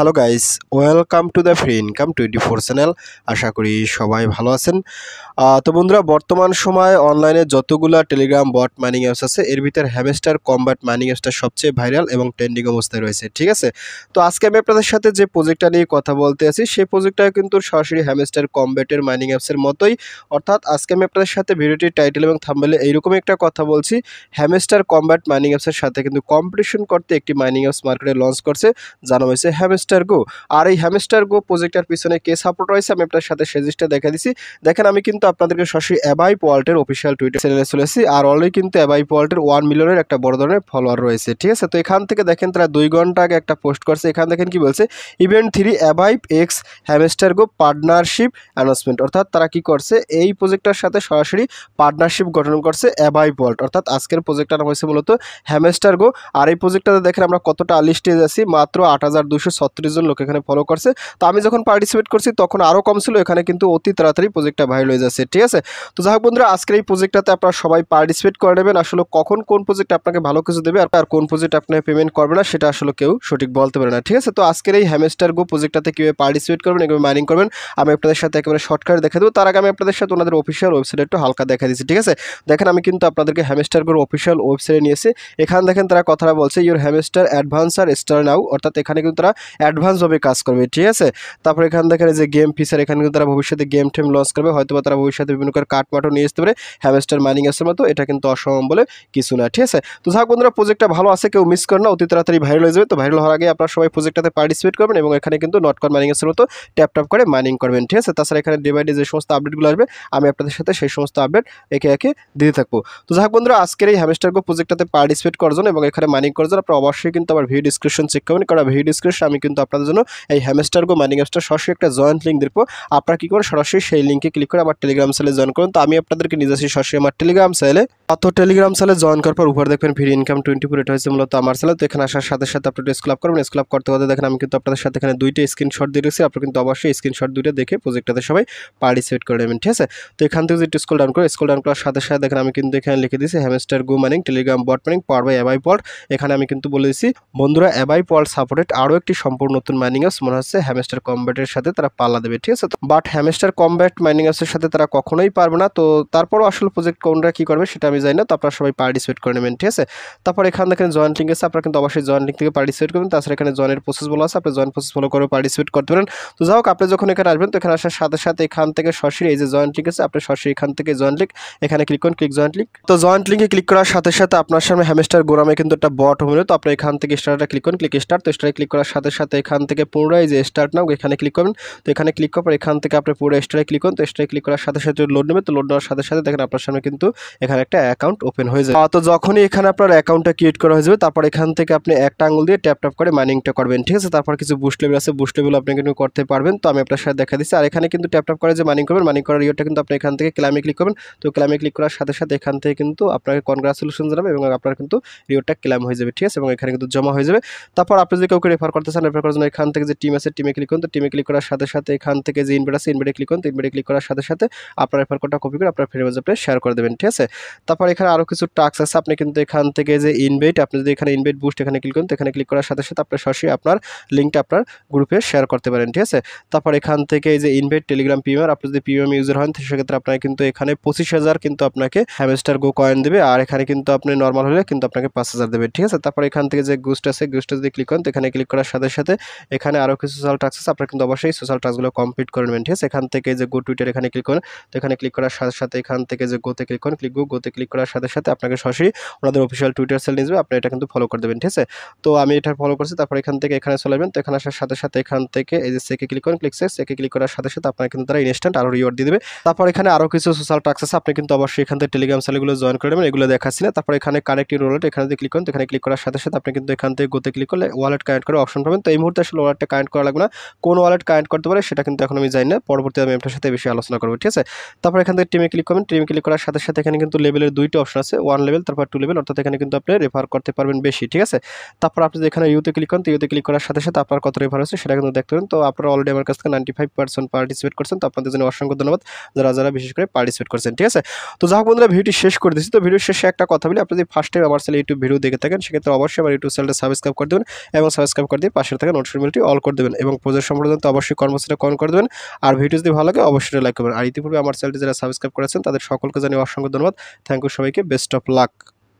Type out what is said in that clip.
hello guys welcome to the free income twenty four channel আশা করি সবাই ভালো আছেন তো বন্ধুরা বর্তমান সময় অনলাইনে যতগুলো টেলিগ্রাম বট মাইনিং অ্যাপস আছে এর ভিতর হ্যামেস্টার কম্বাট মাইনিং অ্যাপসটা সবচেয়ে ভাইরাল এবং ট্রেন্ডিং অবস্থায় রয়েছে ঠিক আছে তো আজকে আমি আপনাদের সাথে যে প্রজেক্টটা নিয়ে কথা বলতে আছি সেই প্রজেক্টটা কিন্তু সরাসরি হ্যামেস্টার কম্ব্যাটের মাইনিং অ্যাপসের মতোই অর্থাৎ আজকে আমি আপনাদের সাথে ভিডিওটির টাইটেল এবং থাম্বেলে এইরকম একটা কথা বলছি হ্যামেস্টার কম্ব্যাট মাইনিং অ্যাপসের সাথে কিন্তু কম্পিটিশন করতে একটি মাইনিং অ্যাপস মার্কেটে লঞ্চ করছে জানা হয়েছে হ্যামেস্টার হ্যামস্টার গো আর এই হ্যামস্টার গো প্রজেক্টের পিছনে কে সাপোর্ট রয়েছে আমি আপনার সাথে সেজিস্টটা দেখা দিছি দেখেন আমি কিন্তু আপনাদেরকে সরাসরি অ্যাবাই পোয়াল্টের অফিসিয়াল টুইটার চ্যানেলে চলে এসেছি আর অলরেডি কিন্তু অ্যাবাই পোয়াল্টের ওয়ান মিলিয়নের একটা বড় ধরনের ফলোয়ার রয়েছে ঠিক আছে তো এখান থেকে দেখেন তারা দুই ঘন্টা আগে একটা পোস্ট করছে এখান দেখেন কি বলছে ইভেন্ট থ্রি অ্যাবাইভ X hamster go partnership announcement অর্থাৎ তারা কি করছে এই প্রজেক্টটার সাথে সরাসরি পার্টনারশিপ গঠন করছে অ্যাবাই পোয়াল্ট অর্থাৎ আজকের প্রজেক্টটার হয়েছে মূলত হ্যামস্টার গো আর এই প্রজেক্টটাতে দেখেন আমরা কতটা লিস্টেজ আছি মাত্র আট হাজার দুশো ছত্রিশ জন লোক এখানে ফলো করছে তো আমি যখন পার্টিসিপেট করছি তখন আরও কম ছিল এখানে কিন্তু অতি তাড়াতাড়ি প্রজেক্টটা ভাইরাল হয়ে যাচ্ছে ঠিক আছে তো যাই হোক বন্ধুরা আজকের এই প্রজেক্টটাতে আপনারা সবাই পার্টিসিপেট করে নেবেন আসলে কখন কোন প্রজেক্ট আপনাকে ভালো কিছু দেবে আর কোন প্রজেক্ট আপনাকে পেমেন্ট করবে না সেটা আসলে কেউ সঠিক বলতে পারে না ঠিক আছে তো আজকের এই হ্যামেস্টার গো প্রজেক্টটাতে কীভাবে পার্টিসিপেট করবেন এভাবে মাইনিং করবেন আমি আপনাদের সাথে একেবারে শর্টকাট দেখে দেবো তার আগে আমি আপনাদের সাথে ওনাদের অফিসিয়াল ওয়েবসাইট একটু হালকা দেখা দিচ্ছি ঠিক আছে দেখেন আমি কিন্তু আপনাদেরকে হ্যামেস্টার গোর অফিসিয়াল ওয়েবসাইটে নিয়েছি এখানে দেখেন তারা কথাটা বলছে ইউর হ্যামেস্টার অ্যাডভান্সার স্টার নাও অর্থাৎ এখানে কিন্তু তারা অ্যাডভান্সভাবে কাজ করবে ঠিক আছে তারপর এখান থেকে যে গেম ফিচার এখানে কিন্তু তারা ভবিষ্যতে গেম টেম লঞ্চ করবে হয়তো তারা ভবিষ্যতে বিভিন্ন করে কাঠমাঠও নিয়ে আসতে পারে হ্যামেস্টার মাইনিং আসার মতো এটা কিন্তু অসম্ভব বলে কিছু না ঠিক আছে তো যাক বন্ধুরা প্রজেক্টটা ভালো আছে কেউ মিস করে না অতি তাড়াতাড়ি ভাইরাল হয়ে যাবে তো ভাইরাল হওয়ার আগে আপনারা সবাই প্রজেক্টটাতে পার্টিসিপেট করবেন এবং এখানে কিন্তু নটকন মাইনিং এসের মতো ট্যাপ ট্যাপ করে মাইনিং করবেন ঠিক আছে তাছাড়া এখানে ডে বাই ডে যে সমস্ত আপডেটগুলো আসবে আমি আপনাদের সাথে সেই সমস্ত আপডেট একে একে দিতে থাকবো তো যাক বন্ধুরা আজকের এই হ্যামেস্টার গো প্রজেক্টটাতে পার্টিসিপেট করার জন্য এবং এখানে মাইনিং করার জন্য আপনারা অবশ্যই কিন্তু আমার ভিডিও ডিসক্রিপশন চেক করবেন কারণ ভিডিও ডিসক্রিপশন আমি কিন্তু আপনাদের জন্য এই হ্যামস্টার গো মানি অ্যাপসটা সরাসরি একটা জয়েন্ট লিঙ্ক দেখবো আপনারা কী করে সরাসরি সেই লিঙ্কে ক্লিক করে আমার টেলিগ্রাম সেলে জয়েন করুন তো আমি আপনাদেরকে নিজে আসি সরাসরি আমার টেলিগ্রাম সেলে অত টেলিগ্রাম সেলে জয়েন করার পর উপর দেখবেন ফ্রি ইনকাম টোয়েন্টি ফোর এটা হয়েছে মূলত আমার সেলে তো এখানে আসার সাথে সাথে আপনারা স্কুল করবেন স্কুল করতে করতে দেখেন আমি কিন্তু আপনাদের সাথে এখানে দুইটা স্ক্রিনশট দিয়ে রেখেছি আপনারা কিন্তু অবশ্যই স্ক্রিনশট দুইটা দেখে প্রজেক্টটাতে সবাই পার্টিসিপেট করে নেবেন ঠিক আছে তো এখান থেকে যদি স্কুল ডাউন করে স্কুল ডাউন করার সাথে সাথে দেখেন আমি কিন্তু এখানে লিখে দিয়েছি hamster go mining telegram bot mining power by অ্যাবাই পড় এখানে আমি কিন্তু বলে দিচ্ছি বন্ধুরা অ্যাবাই পড় সাপোর্টেড আরও একটি সম্প সম্পূর্ণ নতুন মাইনিং অ্যাপস মনে হচ্ছে হ্যামেস্টার কম্ব্যাটের সাথে তারা পাল্লা দেবে ঠিক আছে বাট হ্যামেস্টার কম্ব্যাট মাইনিং অ্যাপসের সাথে তারা কখনোই পারবে না তো তারপরও আসল প্রজেক্ট কোনটা কী করবে সেটা আমি জানি না তো আপনারা সবাই পার্টিসিপেট করে নেবেন ঠিক আছে তারপর এখান থেকে জয়েন্ট লিঙ্ক আছে আপনারা কিন্তু অবশ্যই জয়েন্ট লিঙ্ক থেকে পার্টিসিপেট করবেন তাছাড়া এখানে জয়েনের প্রসেস বলা আছে আপনি জয়েন প্রসেস ফলো করে পার্টিসিপেট করতে পারেন তো যাই হোক আপনি যখন এখানে আসবেন তো এখানে আসার সাথে সাথে এখান থেকে সরাসরি এই যে জয়েন্ট লিঙ্ক আছে আপনি সরাসরি এখান থেকে জয়েন্ট লিঙ্ক এখানে ক্লিক করুন ক্লিক জয়েন্ট লিঙ্ক তো জয়েন্ট লিঙ্কে ক্লিক করার সাথে সাথে আপনার সামনে হ্যামেস্টার গোরামে কিন্তু একটা বট হবে তো আপনি এখান থেকে স্টার্টটা ক্লিক করুন ক্লিক স্টার্ট তো স্টারে ক্লিক করার সাথে সাথে তো এখান থেকে পুনরায় যে স্টার্ট নাও এখানে ক্লিক করবেন তো এখানে ক্লিক করার এখান থেকে আপনি পুনরায় স্টারে ক্লিক করুন তো স্টারে ক্লিক করার সাথে সাথে লোড নেবেন তো লোড নেওয়ার সাথে সাথে দেখেন আপনার সামনে কিন্তু এখানে একটা অ্যাকাউন্ট ওপেন হয়ে যাবে তো যখনই এখানে আপনার অ্যাকাউন্টটা ক্রিয়েট করা হয়ে যাবে তারপর এখান থেকে আপনি একটা আঙুল দিয়ে ট্যাপ ট্যাপ করে মাইনিংটা করবেন ঠিক আছে তারপর কিছু বুস্ট লেভেল আছে বুস্ট লেভেল আপনি কিন্তু করতে পারবেন তো আমি আপনার সাথে দেখা দিচ্ছি আর এখানে কিন্তু ট্যাপ ট্যাপ করে যে মাইনিং করবেন মাইনিং করার ইয়েটা কিন্তু আপনি এখান থেকে ক্লামে ক্লিক করবেন তো ক্লামে ক্লিক করার সাথে সাথে এখান থেকে কিন্তু আপনাকে কনগ্রাচুলেশন জানাবে এবং আপনার কিন্তু রিওয়ার্ডটা ক্লাম হয়ে যাবে ঠিক আছে এবং এখানে কিন্তু জমা হয়ে যাবে তারপর আপনি যদি কাউকে রেফার করতে চান ট্রান্সফার করার জন্য এখান থেকে যে টিম আছে টিমে ক্লিক করুন তো টিমে ক্লিক করার সাথে সাথে এখান থেকে যে ইনভেট আছে ইনভেটে ক্লিক করুন তো ইনভেটে ক্লিক করার সাথে সাথে আপনার রেফার কোডটা কপি করে আপনার ফ্রেন্ড বাজারে শেয়ার করে দেবেন ঠিক আছে তারপর এখানে আরও কিছু টাক্স আছে আপনি কিন্তু এখান থেকে যে ইনভেট আপনি যদি এখানে ইনভেট বুস্ট এখানে ক্লিক করুন তো এখানে ক্লিক করার সাথে সাথে আপনার সরাসরি আপনার লিঙ্কটা আপনার গ্রুপে শেয়ার করতে পারেন ঠিক আছে তারপর এখান থেকে যে ইনভেট টেলিগ্রাম পিএমআর আপনি যদি পিএম ইউজার হন সেক্ষেত্রে আপনার কিন্তু এখানে পঁচিশ হাজার কিন্তু আপনাকে হ্যামস্টার গো কয়েন দেবে আর এখানে কিন্তু আপনি নর্মাল হলে কিন্তু আপনাকে পাঁচ হাজার দেবে ঠিক আছে তারপর এখান থেকে যে গুস্ট আছে গুস্ট যদি ক্লিক করেন তো এখানে ক্লিক করার সাথে সাথে সাথে এখানে আরও কিছু সোশ্যাল টাস্ক আছে আপনারা কিন্তু অবশ্যই সোশ্যাল টাস্কগুলো কমপ্লিট করে নেবেন ঠিক আছে এখান থেকে যে গো টুইটার এখানে ক্লিক করেন তো এখানে ক্লিক করার সাথে সাথে এখান থেকে যে গোতে ক্লিক করেন ক্লিক গো গোতে ক্লিক করার সাথে সাথে আপনাকে সরাসরি ওনাদের অফিসিয়াল টুইটার সেল নিয়ে আপনি এটা কিন্তু ফলো করে দেবেন ঠিক আছে তো আমি এটা ফলো করছি তারপর এখান থেকে এখানে চলে যাবেন তো এখানে আসার সাথে সাথে এখান থেকে এই যে সেকে ক্লিক করেন ক্লিক সেক্স সেকে ক্লিক করার সাথে সাথে আপনার কিন্তু তারা ইনস্ট্যান্ট আরও রিওয়ার্ড দিয়ে দেবে তারপর এখানে আরও কিছু সোশ্যাল টাস্ক আছে আপনি কিন্তু অবশ্যই এখান থেকে টেলিগ্রাম সেলগুলো জয়েন করে নেবেন এগুলো দেখাচ্ছি না তারপর এখানে কানেক্টিং ওয়ালেট এখানে ক্লিক করেন এখানে ক্লিক করার সাথে সাথে আপনি কিন্তু এখান থেকে গোতে ক্লিক করলে ওয়ালেট কানেক্ট করে অপশন পাবেন তো এই মুহূর্তে আসলে ওয়ালেটটা কানেক্ট করা লাগবে না কোন ওয়ালেট কানেক্ট করতে পারে সেটা কিন্তু এখন আমি জানি না পরবর্তীতে আমি এমটার সাথে বেশি আলোচনা করবো ঠিক আছে তারপর এখান থেকে টিমে ক্লিক করবেন টিমে ক্লিক করার সাথে সাথে এখানে কিন্তু লেভেলের দুইটা অপশন আছে ওয়ান লেভেল তারপর টু লেভেল অর্থাৎ এখানে কিন্তু আপনি রেফার করতে পারবেন বেশি ঠিক আছে তারপর আপনি এখানে ইউতে ক্লিক করেন তো ইউতে ক্লিক করার সাথে সাথে আপনার কত রেফার আছে সেটা কিন্তু দেখতে পারেন তো আপনারা অলরেডি আমার কাছ থেকে নাইনটি ফাইভ পার্সেন্ট পার্টিসিপেট করছেন তো আপনাদের জন্য অসংখ্য ধন্যবাদ যারা যারা বিশেষ করে পার্টিসিপেট করছেন ঠিক আছে তো যাই বন্ধুরা ভিডিওটি শেষ করে দিচ্ছি তো ভিডিও শেষে একটা কথা বলি আপনি যদি ফার্স্ট টাইম আমার চ্যানেল ইউটিউব ভিডিও দেখে থাকেন সেক্ষেত্রে অবশ্যই আমার ইউটিউব চ্যানেলটা সাবস্ক্রাইব করে দেবেন এবং সাবস্ক্রাইব করে দিয়ে পাশে থাকে নোটিফিকেশন বেলটি অল করে দেবেন এবং প্রজেক্ট সম্পর্কে তো অবশ্যই কর্মসূচিটা কন করে দেবেন আর ভিডিও যদি ভালো লাগে অবশ্যই লাইক করবেন আর ইতিপূর্বে আমার চ্যানেলটি যারা সাবস্ক্রাইব করেছেন তাদের সকলকে জানিয়ে অসংখ্য ধন্যবাদ থ্যাংক ইউ সবাইকে বেস্ট অফ লাক